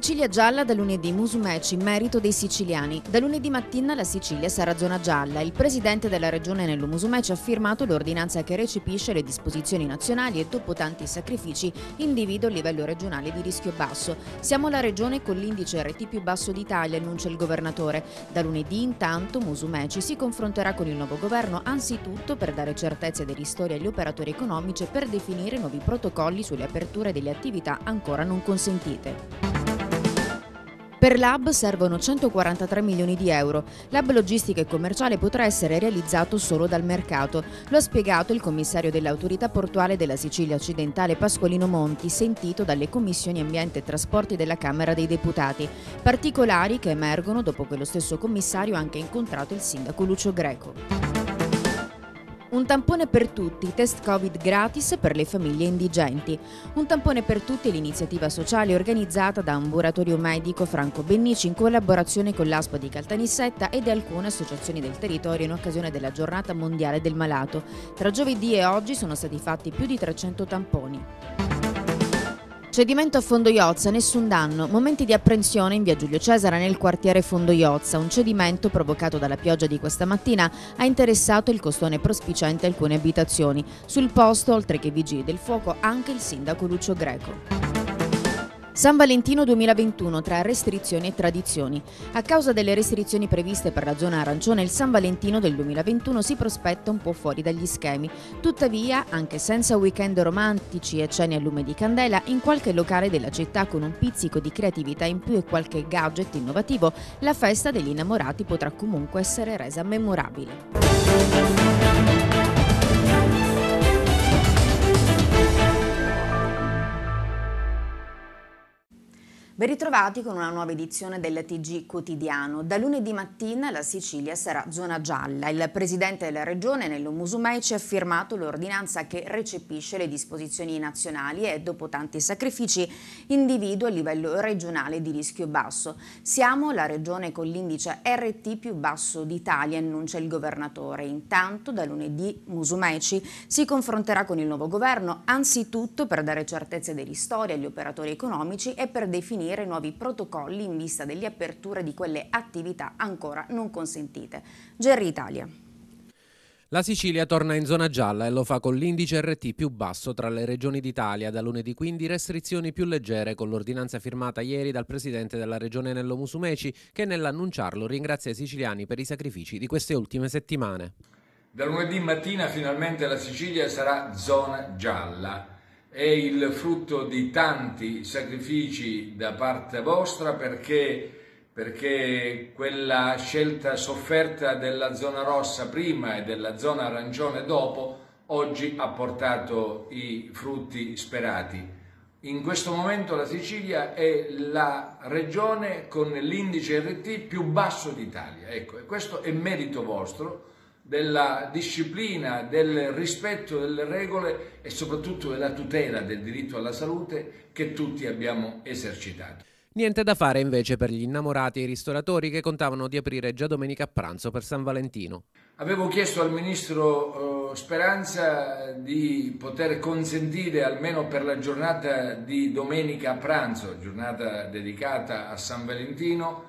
Sicilia gialla da lunedì Musumeci, merito dei siciliani. Da lunedì mattina la Sicilia sarà zona gialla. Il presidente della regione Nello Musumeci ha firmato l'ordinanza che recepisce le disposizioni nazionali e dopo tanti sacrifici individua il livello regionale di rischio basso. Siamo la regione con l'indice RT più basso d'Italia, annuncia il governatore. Da lunedì intanto Musumeci si confronterà con il nuovo governo anzitutto per dare certezze dei ristori agli operatori economici e per definire nuovi protocolli sulle aperture delle attività ancora non consentite. Per l'hub servono 143 milioni di euro. L'hub logistica e commerciale potrà essere realizzato solo dal mercato. Lo ha spiegato il commissario dell'autorità portuale della Sicilia occidentale Pasqualino Monti, sentito dalle commissioni ambiente e trasporti della Camera dei Deputati. Particolari che emergono dopo che lo stesso commissario ha anche incontrato il sindaco Lucio Greco. Un tampone per tutti, test Covid gratis per le famiglie indigenti. Un tampone per tutti è l'iniziativa sociale organizzata da un medico Franco Bennici in collaborazione con l'ASPA di Caltanissetta ed alcune associazioni del territorio in occasione della giornata mondiale del malato. Tra giovedì e oggi sono stati fatti più di 300 tamponi. Cedimento a Fondo Iozza, nessun danno. Momenti di apprensione in via Giulio Cesare nel quartiere Fondo Iozza. Un cedimento provocato dalla pioggia di questa mattina ha interessato il costone prospiciente alcune abitazioni. Sul posto, oltre che vigili del fuoco, anche il sindaco Lucio Greco. San Valentino 2021 tra restrizioni e tradizioni. A causa delle restrizioni previste per la zona arancione, il San Valentino del 2021 si prospetta un po' fuori dagli schemi. Tuttavia, anche senza weekend romantici e cene a lume di candela, in qualche locale della città con un pizzico di creatività in più e qualche gadget innovativo, la festa degli innamorati potrà comunque essere resa memorabile. Ben ritrovati con una nuova edizione del TG Quotidiano. Da lunedì mattina la Sicilia sarà zona gialla. Il presidente della regione, Nello Musumeci, ha firmato l'ordinanza che recepisce le disposizioni nazionali e, dopo tanti sacrifici, individua a livello regionale di rischio basso. Siamo la regione con l'indice RT più basso d'Italia, annuncia il governatore. Intanto, da lunedì Musumeci si confronterà con il nuovo governo, anzitutto per dare certezze dei ristori agli operatori economici e per definire definire nuovi protocolli in vista delle aperture di quelle attività ancora non consentite. Gerry Italia. La Sicilia torna in zona gialla e lo fa con l'indice RT più basso tra le regioni d'Italia. Da lunedì quindi restrizioni più leggere con l'ordinanza firmata ieri dal presidente della regione Nello Musumeci che nell'annunciarlo ringrazia i siciliani per i sacrifici di queste ultime settimane. Da lunedì mattina finalmente la Sicilia sarà zona gialla è il frutto di tanti sacrifici da parte vostra perché, perché quella scelta sofferta della zona rossa prima e della zona arancione dopo oggi ha portato i frutti sperati. In questo momento la Sicilia è la regione con l'indice RT più basso d'Italia. Ecco, e questo è merito vostro della disciplina, del rispetto delle regole e soprattutto della tutela del diritto alla salute che tutti abbiamo esercitato. Niente da fare invece per gli innamorati e i ristoratori che contavano di aprire già domenica a pranzo per San Valentino. Avevo chiesto al ministro eh, Speranza di poter consentire almeno per la giornata di domenica a pranzo, giornata dedicata a San Valentino,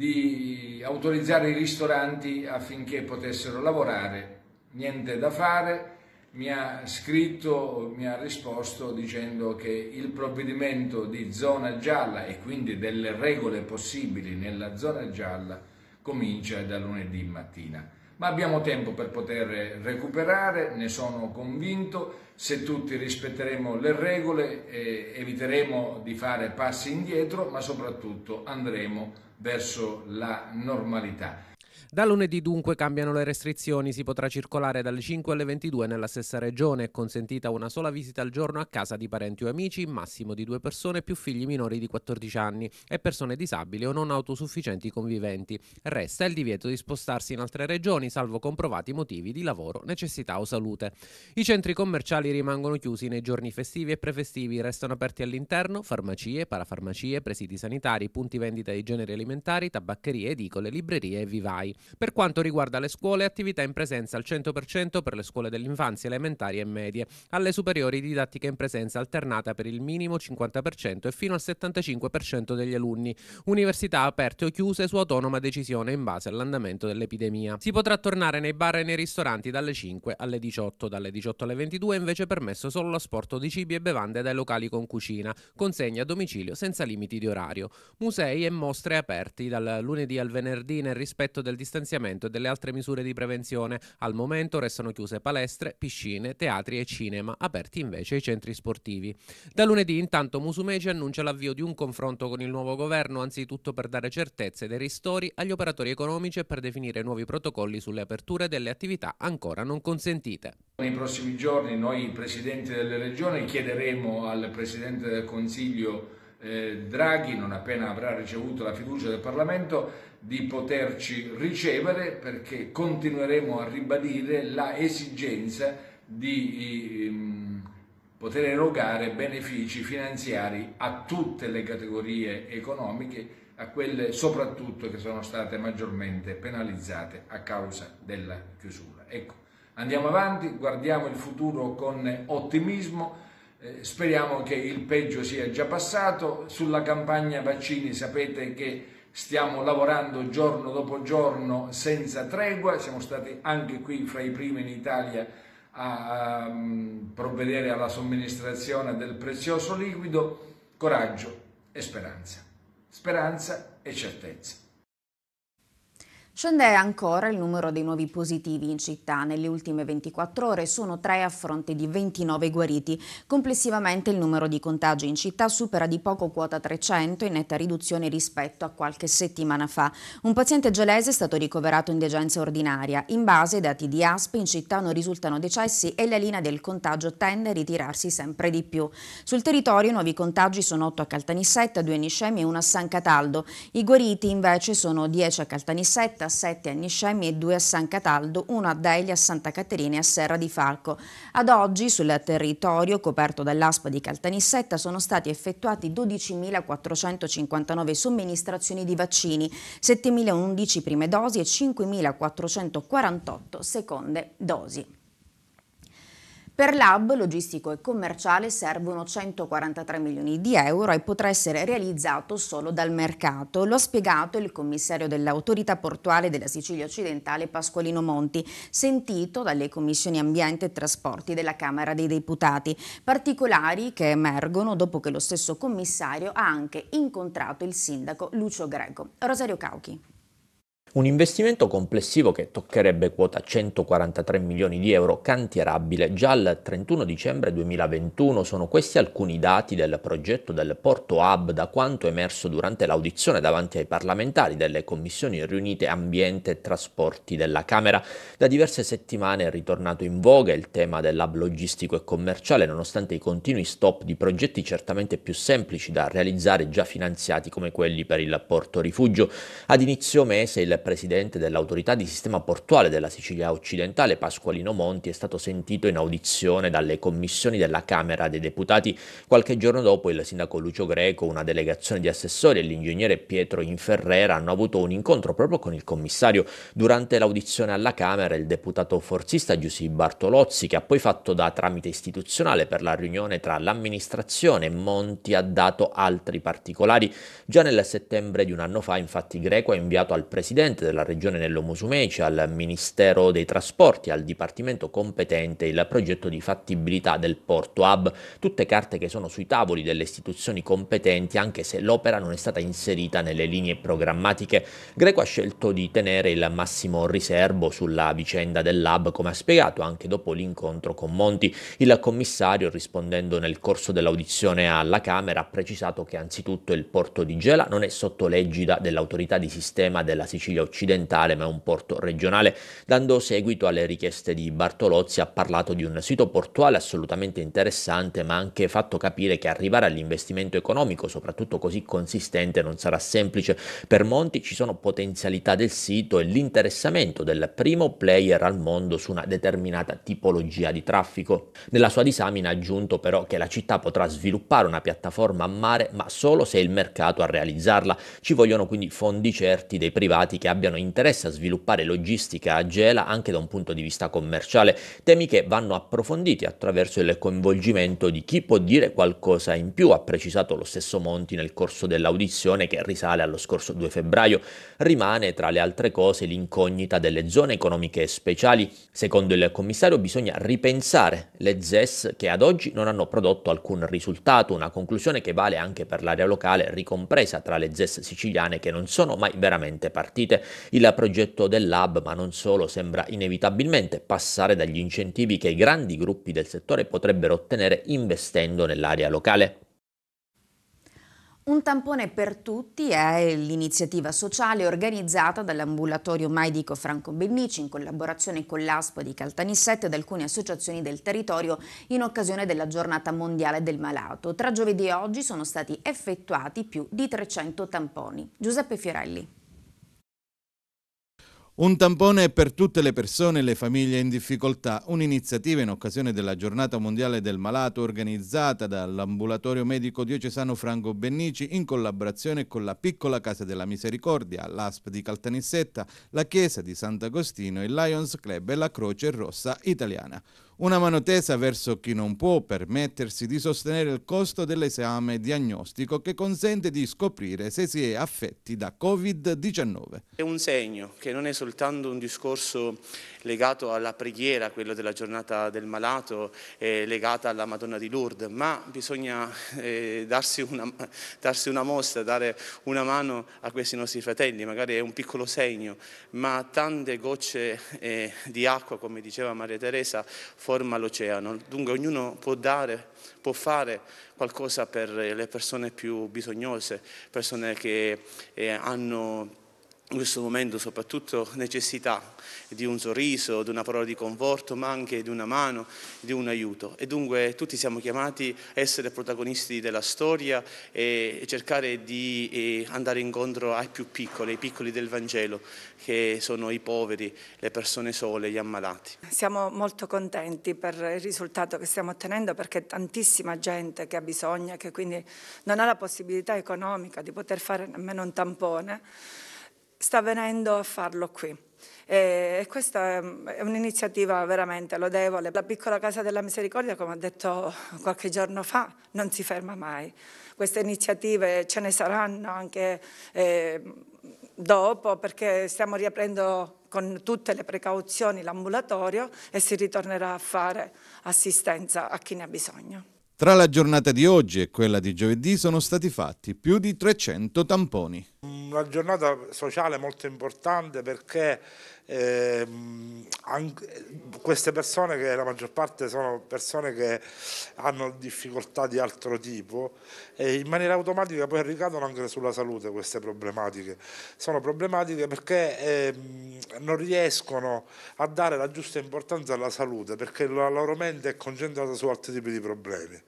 di autorizzare i ristoranti affinché potessero lavorare, niente da fare, mi ha scritto, mi ha risposto dicendo che il provvedimento di zona gialla e quindi delle regole possibili nella zona gialla comincia da lunedì mattina. Ma abbiamo tempo per poter recuperare, ne sono convinto, se tutti rispetteremo le regole eh, eviteremo di fare passi indietro, ma soprattutto andremo a verso la normalità. Da lunedì dunque cambiano le restrizioni, si potrà circolare dalle 5 alle 22 nella stessa regione, è consentita una sola visita al giorno a casa di parenti o amici, massimo di due persone più figli minori di 14 anni e persone disabili o non autosufficienti conviventi. Resta il divieto di spostarsi in altre regioni salvo comprovati motivi di lavoro, necessità o salute. I centri commerciali rimangono chiusi nei giorni festivi e prefestivi, restano aperti all'interno farmacie, parafarmacie, presidi sanitari, punti vendita di generi alimentari, tabaccherie, edicole, librerie e vivai. Per quanto riguarda le scuole, attività in presenza al 100% per le scuole dell'infanzia, elementari e medie, alle superiori didattica in presenza alternata per il minimo 50% e fino al 75% degli alunni, università aperte o chiuse su autonoma decisione in base all'andamento dell'epidemia. Si potrà tornare nei bar e nei ristoranti dalle 5 alle 18, dalle 18 alle 22 invece è permesso solo l'asporto di cibi e bevande dai locali con cucina, consegna a domicilio senza limiti di orario. Musei e mostre aperti dal lunedì al venerdì nel rispetto del distanziamento distanziamento e delle altre misure di prevenzione. Al momento restano chiuse palestre, piscine, teatri e cinema, aperti invece i centri sportivi. Da lunedì intanto Musumeci annuncia l'avvio di un confronto con il nuovo governo, anzitutto per dare certezze dei ristori agli operatori economici e per definire nuovi protocolli sulle aperture delle attività ancora non consentite. Nei prossimi giorni noi, Presidenti delle Regioni, chiederemo al Presidente del Consiglio eh, Draghi, non appena avrà ricevuto la fiducia del Parlamento, di poterci ricevere perché continueremo a ribadire la esigenza di ehm, poter erogare benefici finanziari a tutte le categorie economiche, a quelle soprattutto che sono state maggiormente penalizzate a causa della chiusura. Ecco, andiamo avanti, guardiamo il futuro con ottimismo eh, speriamo che il peggio sia già passato. Sulla campagna vaccini sapete che stiamo lavorando giorno dopo giorno senza tregua, siamo stati anche qui fra i primi in Italia a um, provvedere alla somministrazione del prezioso liquido, coraggio e speranza, speranza e certezza. Scende ancora il numero dei nuovi positivi in città. Nelle ultime 24 ore sono 3 a fronte di 29 guariti. Complessivamente il numero di contagi in città supera di poco quota 300 in netta riduzione rispetto a qualche settimana fa. Un paziente gelese è stato ricoverato in degenza ordinaria. In base ai dati di ASP in città non risultano decessi e la linea del contagio tende a ritirarsi sempre di più. Sul territorio i nuovi contagi sono 8 a Caltanissetta, 2 a Niscemi e 1 a San Cataldo. I guariti invece sono 10 a Caltanissetta, 7 a Niscemi e 2 a San Cataldo, 1 a Delia, a Santa Caterina e a Serra di Falco. Ad oggi sul territorio coperto dall'ASPA di Caltanissetta sono stati effettuati 12.459 somministrazioni di vaccini, 7.011 prime dosi e 5.448 seconde dosi. Per l'hub logistico e commerciale servono 143 milioni di euro e potrà essere realizzato solo dal mercato. Lo ha spiegato il commissario dell'autorità portuale della Sicilia occidentale Pasqualino Monti, sentito dalle commissioni ambiente e trasporti della Camera dei Deputati. Particolari che emergono dopo che lo stesso commissario ha anche incontrato il sindaco Lucio Greco. Rosario Cauchi. Un investimento complessivo che toccherebbe quota 143 milioni di euro cantierabile già al 31 dicembre 2021 sono questi alcuni dati del progetto del Porto Hub da quanto emerso durante l'audizione davanti ai parlamentari delle commissioni riunite Ambiente e Trasporti della Camera. Da diverse settimane è ritornato in voga il tema dell'hub logistico e commerciale nonostante i continui stop di progetti certamente più semplici da realizzare già finanziati come quelli per il Porto Rifugio. Ad inizio mese il presidente dell'autorità di sistema portuale della Sicilia occidentale, Pasqualino Monti, è stato sentito in audizione dalle commissioni della Camera dei Deputati. Qualche giorno dopo il sindaco Lucio Greco, una delegazione di assessori e l'ingegnere Pietro Inferrera hanno avuto un incontro proprio con il commissario. Durante l'audizione alla Camera il deputato forzista Giuseppe Bartolozzi, che ha poi fatto da tramite istituzionale per la riunione tra l'amministrazione e Monti, ha dato altri particolari. Già nel settembre di un anno fa infatti Greco ha inviato al presidente direttamente dalla regione Nello Musumeci al Ministero dei Trasporti, al dipartimento competente, il progetto di fattibilità del porto hub, tutte carte che sono sui tavoli delle istituzioni competenti anche se l'opera non è stata inserita nelle linee programmatiche. Greco ha scelto di tenere il massimo riservo sulla vicenda del come ha spiegato anche dopo l'incontro con Monti. Il commissario, rispondendo nel corso dell'audizione alla Camera, ha precisato che anzitutto il porto di Gela non è sotto l'egida dell'autorità di sistema della Sicilia Italia occidentale, ma è un porto regionale. Dando seguito alle richieste di Bartolozzi, ha parlato di un sito portuale assolutamente interessante, ma ha anche fatto capire che arrivare all'investimento economico, soprattutto così consistente, non sarà semplice. Per Monti ci sono potenzialità del sito e l'interessamento del primo player al mondo su una determinata tipologia di traffico. Nella sua disamina ha aggiunto però che la città potrà sviluppare una piattaforma a mare, ma solo se il mercato a realizzarla. Ci vogliono quindi fondi certi dei privati che abbiano interesse a sviluppare logistica a Gela anche da un punto di vista commerciale, temi che vanno approfonditi attraverso il coinvolgimento di chi può dire qualcosa in più, ha precisato lo stesso Monti nel corso dell'audizione che risale allo scorso 2 febbraio. Rimane tra le altre cose l'incognita delle zone economiche speciali. Secondo il commissario bisogna ripensare le ZES che ad oggi non hanno prodotto alcun risultato, una conclusione che vale anche per l'area locale ricompresa tra le ZES siciliane che non sono mai veramente partite il progetto del lab, ma non solo, sembra inevitabilmente passare dagli incentivi che i grandi gruppi del settore potrebbero ottenere investendo nell'area locale. Un tampone per tutti è l'iniziativa sociale organizzata dall'ambulatorio medico Franco Bennici in collaborazione con l'ASPA di Caltanissette ed alcune associazioni del territorio in occasione della giornata mondiale del malato. Tra giovedì e oggi sono stati effettuati più di 300 tamponi. Giuseppe Fiorelli. Un tampone per tutte le persone e le famiglie in difficoltà, un'iniziativa in occasione della giornata mondiale del malato organizzata dall'ambulatorio medico diocesano Franco Bennici in collaborazione con la piccola Casa della Misericordia, l'ASP di Caltanissetta, la Chiesa di Sant'Agostino, il Lions Club e la Croce Rossa Italiana. Una mano tesa verso chi non può permettersi di sostenere il costo dell'esame diagnostico che consente di scoprire se si è affetti da Covid-19. È un segno che non è soltanto un discorso legato alla preghiera, quello della giornata del malato, eh, legata alla Madonna di Lourdes, ma bisogna eh, darsi, una, darsi una mostra, dare una mano a questi nostri fratelli, magari è un piccolo segno, ma tante gocce eh, di acqua, come diceva Maria Teresa, forma l'oceano. Dunque ognuno può dare, può fare qualcosa per le persone più bisognose, persone che eh, hanno in questo momento soprattutto necessità di un sorriso, di una parola di conforto, ma anche di una mano, di un aiuto. E dunque tutti siamo chiamati a essere protagonisti della storia e cercare di eh, andare incontro ai più piccoli, ai piccoli del Vangelo, che sono i poveri, le persone sole, gli ammalati. Siamo molto contenti per il risultato che stiamo ottenendo perché tantissima gente che ha bisogno, che quindi non ha la possibilità economica di poter fare nemmeno un tampone, sta venendo a farlo qui. E questa mm, è un'iniziativa veramente lodevole. La piccola Casa della Misericordia, come ho detto qualche giorno fa, non si ferma mai. Queste iniziative ce ne saranno anche eh, dopo perché stiamo riaprendo con tutte le precauzioni l'ambulatorio e si ritornerà a fare assistenza a chi ne ha bisogno. Tra la giornata di oggi e quella di giovedì sono stati fatti più di 300 tamponi. Una giornata sociale molto importante perché eh, queste persone che la maggior parte sono persone che hanno difficoltà di altro tipo e in maniera automatica poi ricadono anche sulla salute queste problematiche. Sono problematiche perché eh, non riescono a dare la giusta importanza alla salute perché la loro mente è concentrata su altri tipi di problemi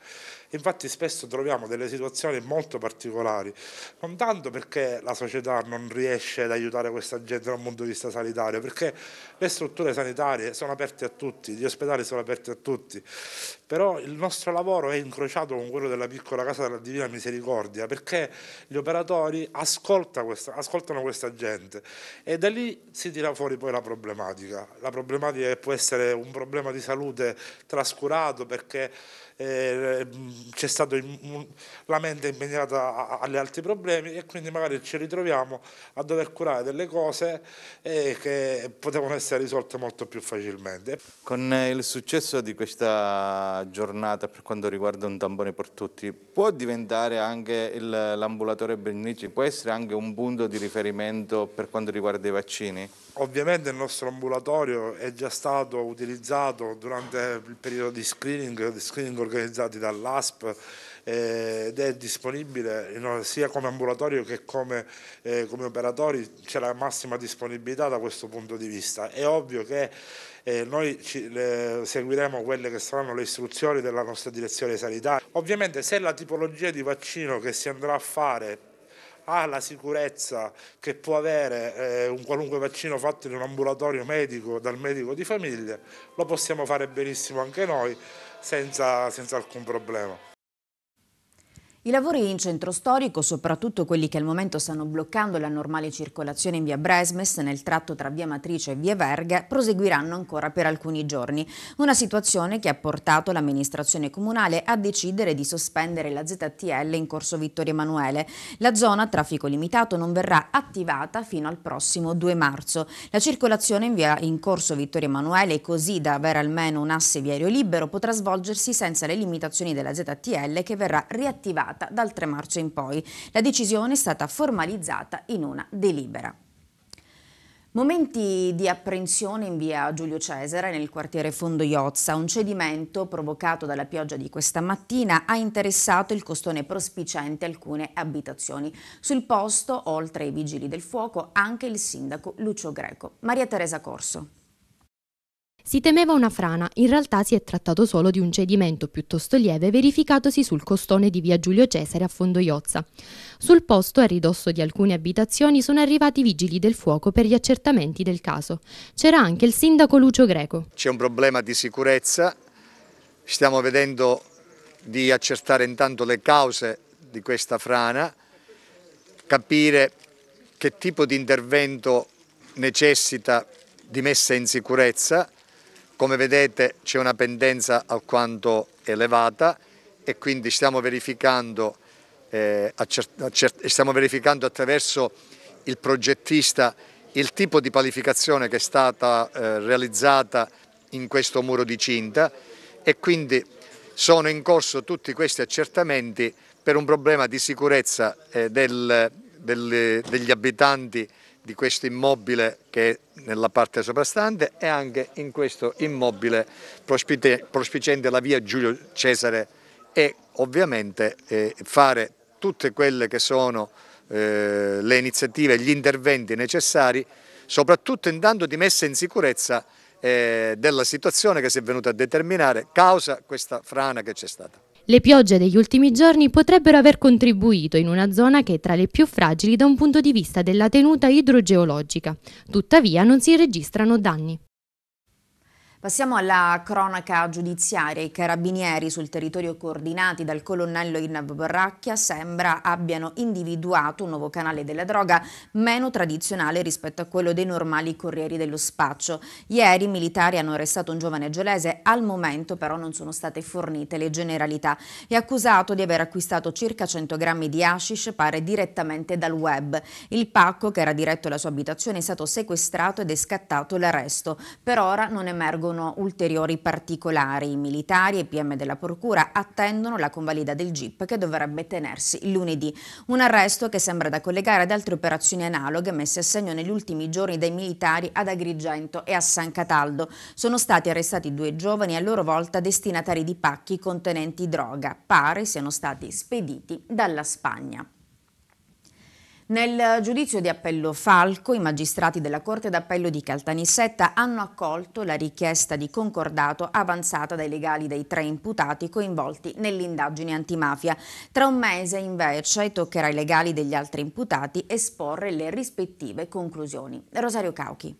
infatti spesso troviamo delle situazioni molto particolari, non tanto perché la società non riesce ad aiutare questa gente dal punto di vista sanitario, perché le strutture sanitarie sono aperte a tutti, gli ospedali sono aperti a tutti, però il nostro lavoro è incrociato con quello della piccola casa della Divina Misericordia perché gli operatori ascoltano questa, ascoltano questa gente e da lì si tira fuori poi la problematica. La problematica che può essere un problema di salute trascurato perché eh, c'è stata la mente impegnata agli altri problemi e quindi magari ci ritroviamo a dover curare delle cose eh, che potevano essere risolte molto più facilmente. Con il successo di questa giornata per quanto riguarda un tampone per tutti può diventare anche l'ambulatore Bernici, può essere anche un punto di riferimento per quanto riguarda i vaccini? Ovviamente il nostro ambulatorio è già stato utilizzato durante il periodo di screening, di screening organizzati dall'ASP eh, ed è disponibile sia come ambulatorio che come, eh, come operatori, c'è la massima disponibilità da questo punto di vista. È ovvio che eh, noi ci, le, seguiremo quelle che saranno le istruzioni della nostra direzione sanitaria. Ovviamente se la tipologia di vaccino che si andrà a fare ha la sicurezza che può avere eh, un qualunque vaccino fatto in un ambulatorio medico dal medico di famiglia, lo possiamo fare benissimo anche noi senza, senza alcun problema. I lavori in centro storico, soprattutto quelli che al momento stanno bloccando la normale circolazione in via Bresmes nel tratto tra via Matrice e via Verga, proseguiranno ancora per alcuni giorni. Una situazione che ha portato l'amministrazione comunale a decidere di sospendere la ZTL in corso Vittorio Emanuele. La zona a traffico limitato non verrà attivata fino al prossimo 2 marzo. La circolazione in, via, in corso Vittorio Emanuele, così da avere almeno un asse viario libero, potrà svolgersi senza le limitazioni della ZTL che verrà riattivata applicata dal 3 marzo in poi. La decisione è stata formalizzata in una delibera. Momenti di apprensione in via Giulio Cesare nel quartiere Fondo Iozza. Un cedimento provocato dalla pioggia di questa mattina ha interessato il costone prospiciente alcune abitazioni. Sul posto, oltre ai vigili del fuoco, anche il sindaco Lucio Greco. Maria Teresa Corso. Si temeva una frana, in realtà si è trattato solo di un cedimento piuttosto lieve verificatosi sul costone di via Giulio Cesare a Fondoiozza. Sul posto, a ridosso di alcune abitazioni, sono arrivati i vigili del fuoco per gli accertamenti del caso. C'era anche il sindaco Lucio Greco. C'è un problema di sicurezza, stiamo vedendo di accertare intanto le cause di questa frana, capire che tipo di intervento necessita di messa in sicurezza come vedete c'è una pendenza alquanto elevata e quindi stiamo verificando, eh, stiamo verificando attraverso il progettista il tipo di palificazione che è stata eh, realizzata in questo muro di cinta e quindi sono in corso tutti questi accertamenti per un problema di sicurezza eh, del, del, degli abitanti di questo immobile che è nella parte soprastante e anche in questo immobile prospicente la via Giulio Cesare e ovviamente eh, fare tutte quelle che sono eh, le iniziative, gli interventi necessari, soprattutto intanto di messa in sicurezza eh, della situazione che si è venuta a determinare causa questa frana che c'è stata. Le piogge degli ultimi giorni potrebbero aver contribuito in una zona che è tra le più fragili da un punto di vista della tenuta idrogeologica. Tuttavia non si registrano danni. Passiamo alla cronaca giudiziaria. I carabinieri sul territorio coordinati dal colonnello Inab Borracchia sembra abbiano individuato un nuovo canale della droga meno tradizionale rispetto a quello dei normali corrieri dello spaccio. Ieri i militari hanno arrestato un giovane gelese, al momento però non sono state fornite le generalità. È accusato di aver acquistato circa 100 grammi di hashish pare direttamente dal web. Il pacco che era diretto alla sua abitazione è stato sequestrato ed è scattato l'arresto. Per ora non emergono sono ulteriori particolari. I militari e PM della Procura attendono la convalida del GIP che dovrebbe tenersi lunedì. Un arresto che sembra da collegare ad altre operazioni analoghe messe a segno negli ultimi giorni dai militari ad Agrigento e a San Cataldo. Sono stati arrestati due giovani a loro volta destinatari di pacchi contenenti droga. Pare siano stati spediti dalla Spagna. Nel giudizio di appello Falco, i magistrati della Corte d'Appello di Caltanissetta hanno accolto la richiesta di concordato avanzata dai legali dei tre imputati coinvolti nell'indagine antimafia. Tra un mese, invece, toccherà ai legali degli altri imputati esporre le rispettive conclusioni. Rosario Cauchi.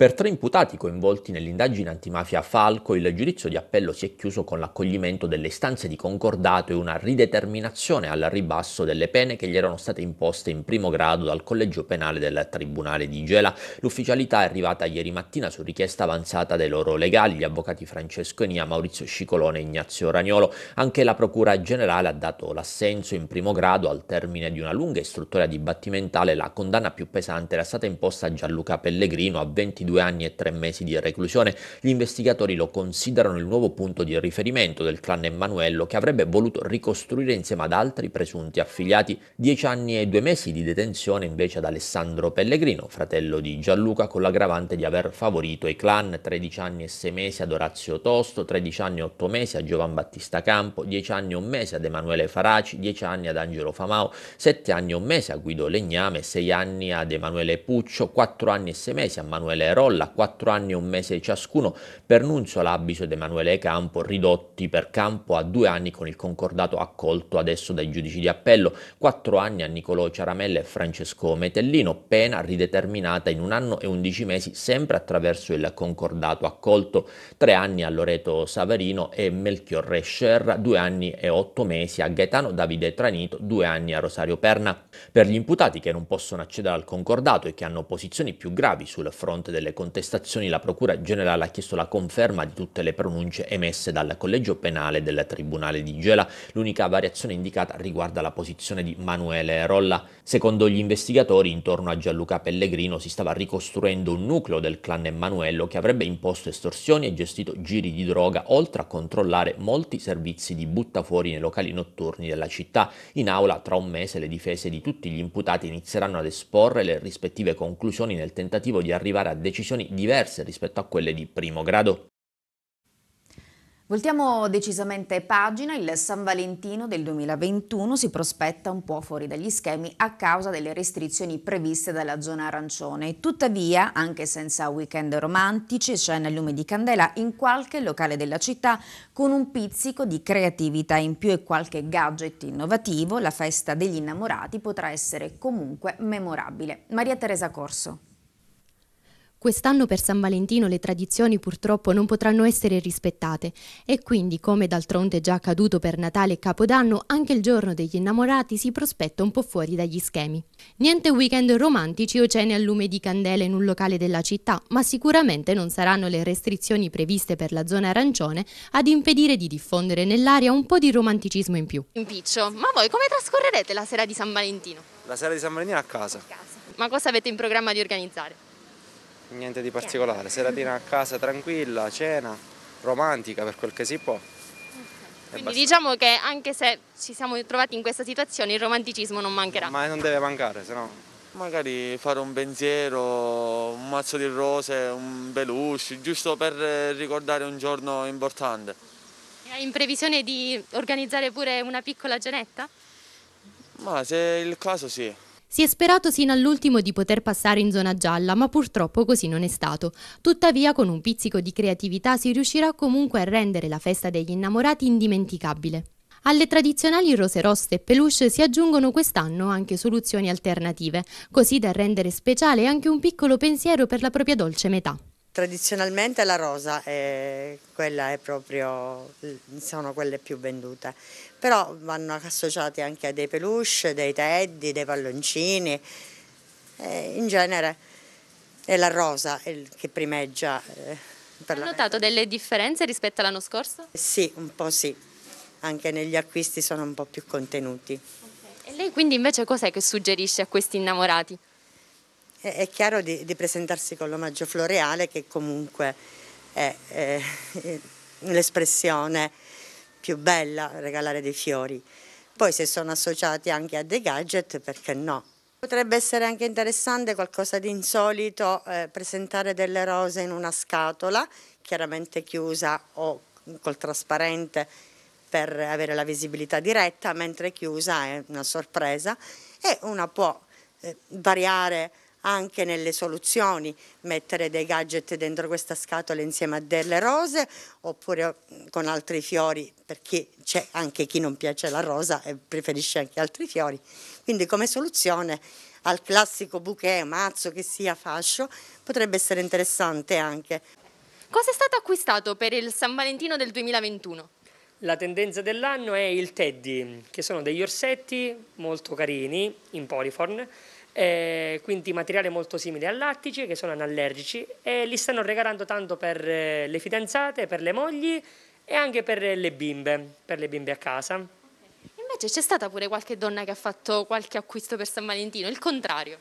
Per tre imputati coinvolti nell'indagine antimafia Falco, il giudizio di appello si è chiuso con l'accoglimento delle istanze di concordato e una rideterminazione al ribasso delle pene che gli erano state imposte in primo grado dal collegio penale del Tribunale di Gela. L'ufficialità è arrivata ieri mattina su richiesta avanzata dai loro legali, gli avvocati Francesco Enia, Maurizio Scicolone e Ignazio Ragnolo. Anche la Procura Generale ha dato l'assenso in primo grado al termine di una lunga istruttoria dibattimentale. La condanna più pesante era stata imposta a Gianluca Pellegrino a 22 due anni e tre mesi di reclusione, gli investigatori lo considerano il nuovo punto di riferimento del clan Emanuello che avrebbe voluto ricostruire insieme ad altri presunti affiliati dieci anni e due mesi di detenzione invece ad Alessandro Pellegrino, fratello di Gianluca, con l'aggravante di aver favorito i clan 13 anni e sei mesi ad Orazio Tosto, 13 anni e otto mesi a Giovan Battista Campo, 10 anni e un mese ad Emanuele Faraci, 10 anni ad Angelo Famao, 7 anni e un mese a Guido Legname, 6 anni ad Emanuele Puccio, 4 anni e 6 mesi a Manuele Cirolla, 4 anni e un mese ciascuno per Nunzio Labbiso ed Emanuele Campo, ridotti per Campo a due anni con il concordato accolto adesso dai giudici di appello, 4 anni a Nicolò Ciaramella e Francesco Metellino, pena rideterminata in un anno e 11 mesi sempre attraverso il concordato accolto, 3 anni a Loreto Saverino e Melchiorre Scerra, 2 anni e 8 mesi a Gaetano Davide Tranito, 2 anni a Rosario Perna. Per gli imputati che non possono accedere al concordato e che hanno posizioni più gravi sul fronte delle delle contestazioni la Procura generale ha chiesto la conferma di tutte le pronunce emesse dal Collegio Penale del Tribunale di Gela. L'unica variazione indicata riguarda la posizione di Manuele Rolla. Secondo gli investigatori, intorno a Gianluca Pellegrino si stava ricostruendo un nucleo del clan Emanuello che avrebbe imposto estorsioni e gestito giri di droga, oltre a controllare molti servizi di buttafuori nei locali notturni della città. In aula, tra un mese, le difese di tutti gli imputati inizieranno ad esporre le rispettive conclusioni nel tentativo di arrivare a decisioni decisioni diverse rispetto a quelle di primo grado. Voltiamo decisamente pagina, il San Valentino del 2021 si prospetta un po' fuori dagli schemi a causa delle restrizioni previste dalla zona arancione. Tuttavia, anche senza weekend romantici, scena a lume di candela in qualche locale della città con un pizzico di creatività in più e qualche gadget innovativo, la festa degli innamorati potrà essere comunque memorabile. Maria Teresa Corso. Quest'anno per San Valentino le tradizioni purtroppo non potranno essere rispettate e quindi, come d'altronde già accaduto per Natale e Capodanno, anche il giorno degli innamorati si prospetta un po' fuori dagli schemi. Niente weekend romantici o cene al lume di candele in un locale della città, ma sicuramente non saranno le restrizioni previste per la zona arancione ad impedire di diffondere nell'aria un po' di romanticismo in più. Impiccio, ma voi come trascorrerete la sera di San Valentino? La sera di San Valentino a casa. A casa. Ma cosa avete in programma di organizzare? niente di particolare, seratina a casa tranquilla, cena, romantica per quel che si può. Quindi diciamo che anche se ci siamo trovati in questa situazione il romanticismo non mancherà. Ma non deve mancare, se no... Magari fare un pensiero, un mazzo di rose, un peluche, giusto per ricordare un giorno importante. Hai in previsione di organizzare pure una piccola genetta? Ma se è il caso sì. Si è sperato sino all'ultimo di poter passare in zona gialla, ma purtroppo così non è stato. Tuttavia, con un pizzico di creatività si riuscirà comunque a rendere la festa degli innamorati indimenticabile. Alle tradizionali rose rosse e peluche si aggiungono quest'anno anche soluzioni alternative, così da rendere speciale anche un piccolo pensiero per la propria dolce metà. Tradizionalmente la rosa, è, quella è proprio, sono quelle più vendute, però vanno associate anche a dei peluche, dei teddy, dei palloncini, in genere è la rosa che primeggia. Eh, Hai notato delle differenze rispetto all'anno scorso? Sì, un po' sì, anche negli acquisti sono un po' più contenuti. Okay. E lei quindi invece cos'è che suggerisce a questi innamorati? è, è chiaro di, di, presentarsi con l'omaggio floreale che comunque è, è, è l'espressione più bella, regalare dei fiori. Poi se sono associati anche a dei gadget, perché no? Potrebbe essere anche interessante qualcosa di insolito, eh, presentare delle rose in una scatola, chiaramente chiusa o col trasparente per avere la visibilità diretta, mentre chiusa è una sorpresa e una può eh, variare anche nelle soluzioni, mettere dei gadget dentro questa scatola insieme a delle rose oppure mm, con altri fiori perché c'è anche chi non piace la rosa e preferisce anche altri fiori. Quindi come soluzione al classico bouquet, mazzo che sia fascio, potrebbe essere interessante anche. Cosa è stato acquistato per il San Valentino del 2021? La tendenza dell'anno è il teddy, che sono degli orsetti molto carini in polyform, eh, quindi materiale molto simile al lattice che sono anallergici e li stanno regalando tanto per eh, le fidanzate, per le mogli e anche per le bimbe, per le bimbe a casa. Invece c'è stata pure qualche donna che ha fatto qualche acquisto per San Valentino, il contrario.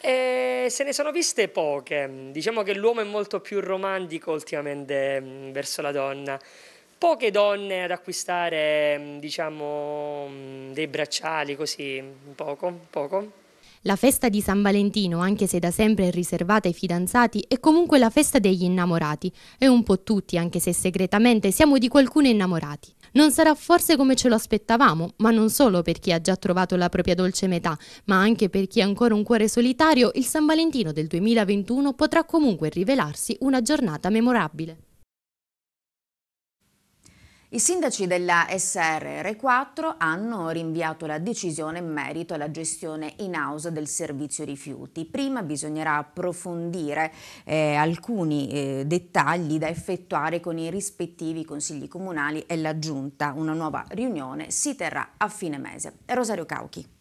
Eh, se ne sono viste poche, diciamo che l'uomo è molto più romantico ultimamente mh, mm, verso la donna. Poche donne ad acquistare mm, diciamo, mm, dei bracciali così, poco, poco. La festa di San Valentino, anche se da sempre è riservata ai fidanzati, è comunque la festa degli innamorati e un po' tutti, anche se segretamente, siamo di qualcuno innamorati. Non sarà forse come ce lo aspettavamo, ma non solo per chi ha già trovato la propria dolce metà, ma anche per chi ha ancora un cuore solitario, il San Valentino del 2021 potrà comunque rivelarsi una giornata memorabile. I sindaci della SRR4 hanno rinviato la decisione in merito alla gestione in house del servizio rifiuti. Prima bisognerà approfondire eh, alcuni eh, dettagli da effettuare con i rispettivi consigli comunali e la giunta. Una nuova riunione si terrà a fine mese. Rosario Cauchi.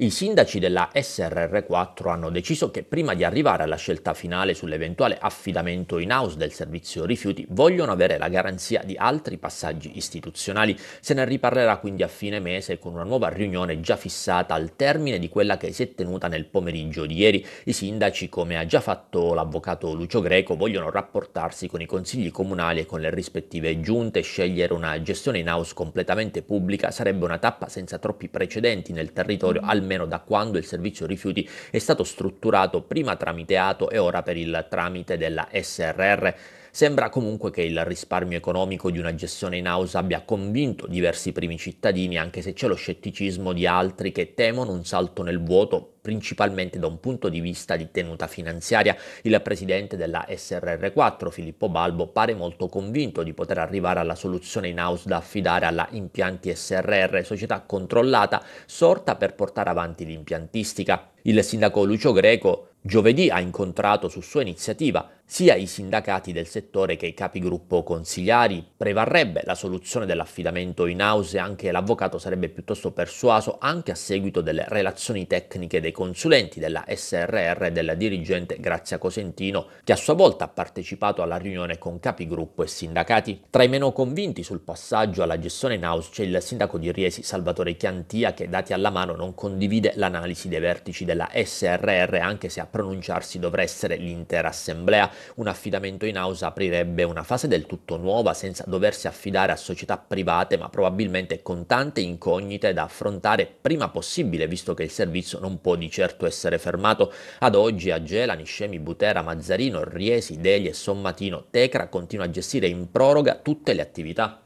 I sindaci della SRR4 hanno deciso che prima di arrivare alla scelta finale sull'eventuale affidamento in house del servizio rifiuti vogliono avere la garanzia di altri passaggi istituzionali. Se ne riparlerà quindi a fine mese con una nuova riunione già fissata al termine di quella che si è tenuta nel pomeriggio di ieri. I sindaci, come ha già fatto l'avvocato Lucio Greco, vogliono rapportarsi con i consigli comunali e con le rispettive giunte. Scegliere una gestione in house completamente pubblica sarebbe una tappa senza troppi precedenti nel territorio, almeno almeno da quando il servizio rifiuti è stato strutturato prima tramite ATO e ora per il tramite della SRR. Sembra comunque che il risparmio economico di una gestione in house abbia convinto diversi primi cittadini, anche se c'è lo scetticismo di altri che temono un salto nel vuoto principalmente da un punto di vista di tenuta finanziaria. Il presidente della SRR4, Filippo Balbo, pare molto convinto di poter arrivare alla soluzione in house da affidare alla Impianti SRR, società controllata sorta per portare avanti l'impiantistica. Il sindaco Lucio Greco giovedì ha incontrato su sua iniziativa sia i sindacati del settore che i capigruppo consigliari prevarrebbe la soluzione dell'affidamento in house e anche l'avvocato sarebbe piuttosto persuaso anche a seguito delle relazioni tecniche dei consulenti della SRR e della dirigente Grazia Cosentino che a sua volta ha partecipato alla riunione con capigruppo e sindacati. Tra i meno convinti sul passaggio alla gestione in house c'è il sindaco di Riesi Salvatore Chiantia che dati alla mano non condivide l'analisi dei vertici della SRR anche se a pronunciarsi dovrà essere l'intera assemblea un affidamento in house aprirebbe una fase del tutto nuova senza doversi affidare a società private, ma probabilmente con tante incognite da affrontare prima possibile, visto che il servizio non può di certo essere fermato. Ad oggi Agela, Niscemi, Butera, Mazzarino, Riesi, Deli e Sommatino Tecra continua a gestire in proroga tutte le attività.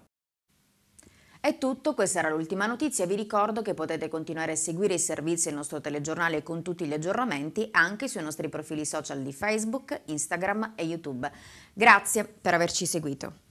È tutto, questa era l'ultima notizia. Vi ricordo che potete continuare a seguire i servizi del nostro telegiornale con tutti gli aggiornamenti anche sui nostri profili social di Facebook, Instagram e YouTube. Grazie per averci seguito.